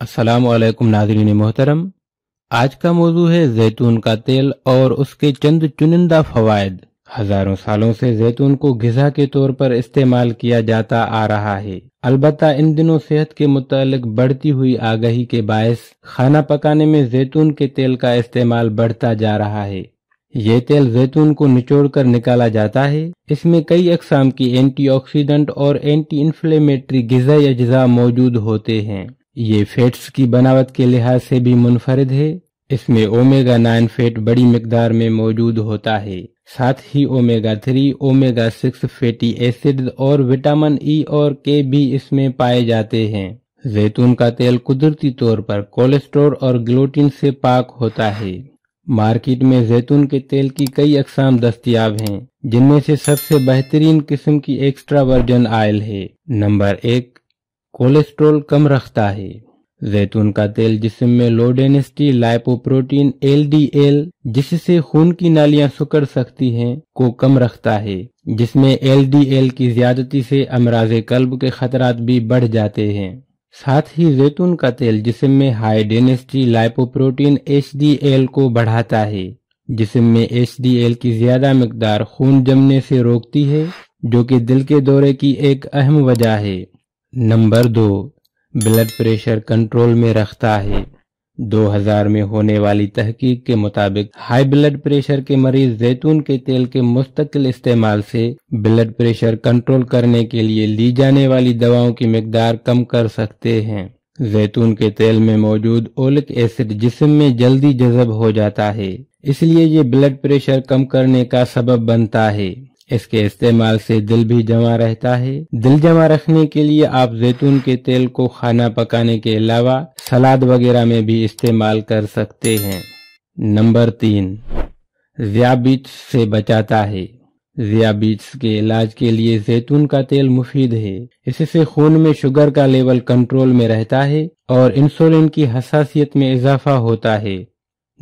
असलकम नाजरीन मोहतरम आज का मौजू है जैतून का तेल और उसके चंद चुनिंदा फवायद हजारों सालों से जैतून को गजा के तौर पर इस्तेमाल किया जाता आ रहा है अलबत् इन दिनों सेहत के मुतल बढ़ती हुई आगही के बायस खाना पकाने में जैतून के तेल का इस्तेमाल बढ़ता जा रहा है ये तेल जैतून को निचोड़ कर निकाला जाता है इसमें कई अकसाम की एंटी ऑक्सीडेंट और एंटी इन्फ्लेमेटरी या अज्जा मौजूद होते हैं ये फैट्स की बनावट के लिहाज से भी मुनफरद है इसमें ओमेगा नाइन फैट बड़ी मकदार में मौजूद होता है साथ ही omega three omega six fatty acid और विटामिन ई e और के भी इसमें पाए जाते हैं जैतून का तेल कुदरती तौर पर कोलेस्ट्रोल और ग्लूटिन से पाक होता है मार्केट में जैतून के तेल की कई अकसाम दस्तियाब हैं जिनमें से सबसे बेहतरीन किस्म की एक्स्ट्रा वर्जन ऑयल है नंबर एक कोलेस्ट्रोल कम रखता है जैतून का तेल जिसम में लो डेनेसिटी लाइपोप्रोटीन एल जिससे खून की नालियां सुकड़ सकती हैं को कम रखता है जिसमें एल की ज्यादती से अमराज कल्ब के खतरात भी बढ़ जाते हैं साथ ही जैतून का तेल जिसम में हाई डेनेस्टी लाइपोप्रोटीन एच को बढ़ाता है जिसम में एच की ज्यादा मकदार खून जमने से रोकती है जो कि दिल के दौरे की एक अहम वजह है नंबर दो ब्लड प्रेशर कंट्रोल में रखता है 2000 में होने वाली तहकीक के मुताबिक हाई ब्लड प्रेशर के मरीज जैतून के तेल के मुस्तकिल इस्तेमाल से ब्लड प्रेशर कंट्रोल करने के लिए ली जाने वाली दवाओं की मकदार कम कर सकते हैं जैतून के तेल में मौजूद ओलिक एसिड जिसम में जल्दी जजब हो जाता है इसलिए ये ब्लड प्रेशर कम करने का सबब बनता है इसके इस्तेमाल से दिल भी जमा रहता है दिल जमा रखने के लिए आप जैतून के तेल को खाना पकाने के अलावा सलाद वगैरह में भी इस्तेमाल कर सकते हैं नंबर तीन जियाबिट्स से बचाता है जियाबीट्स के इलाज के लिए जैतून का तेल मुफीद है इससे खून में शुगर का लेवल कंट्रोल में रहता है और इंसुलिन की हसासियत में इजाफा होता है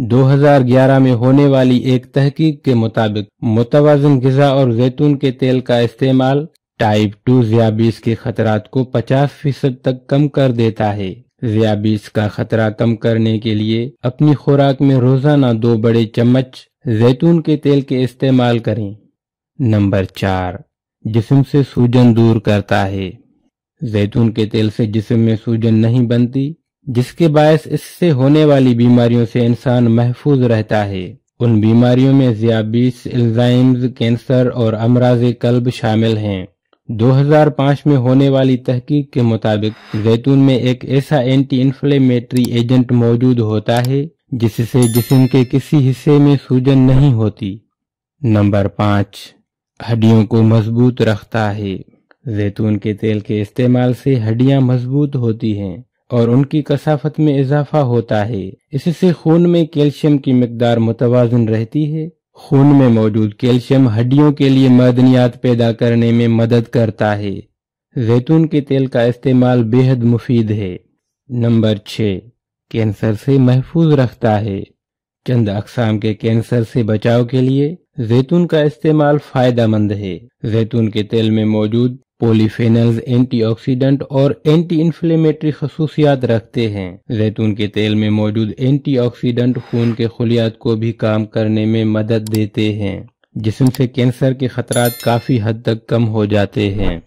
2011 में होने वाली एक तहकीक के मुताबिक मुतवाजन गजा और जैतून के तेल का इस्तेमाल टाइप टू जियाबीस के खतरात को 50 फीसद तक कम कर देता है जियाबीस का खतरा कम करने के लिए अपनी खुराक में रोजाना दो बड़े चम्मच जैतून के तेल के इस्तेमाल करें नंबर चार जिसम से सूजन दूर करता है जैतून के तेल से जिसम में सूजन नहीं बनती जिसके बायस इससे होने वाली बीमारियों से इंसान महफूज रहता है उन बीमारियों में जियाबीस इल्जाइम्स कैंसर और अमराज कल्ब शामिल हैं 2005 में होने वाली तहकीक के मुताबिक जैतून में एक ऐसा एंटी इन्फ्लेमेटरी एजेंट मौजूद होता है जिससे जिसम के किसी हिस्से में सूजन नहीं होती नंबर पाँच हड्डियों को मजबूत रखता है जैतून के तेल के इस्तेमाल से हड्डियां मजबूत होती हैं और उनकी कसाफत में इजाफा होता है इससे खून में कैल्शियम की मकदार मुतवाजन रहती है खून में मौजूद कैल्शियम हड्डियों के लिए मदनियात पैदा करने में मदद करता है जैतून के तेल का इस्तेमाल बेहद मुफीद है नंबर छ कैंसर से महफूज रखता है चंद अकसाम के कैंसर से बचाव के लिए जैतून का इस्तेमाल फायदा मंद है जैतून के तेल में मौजूद पोलीफेनल्स एंटीऑक्सीडेंट और एंटी इन्फ्लेमेटरी खसूसियात रखते हैं जैतून के तेल में मौजूद एंटीऑक्सीडेंट खून के खुलियात को भी काम करने में मदद देते हैं जिसम से कैंसर के खतरात काफ़ी हद तक कम हो जाते हैं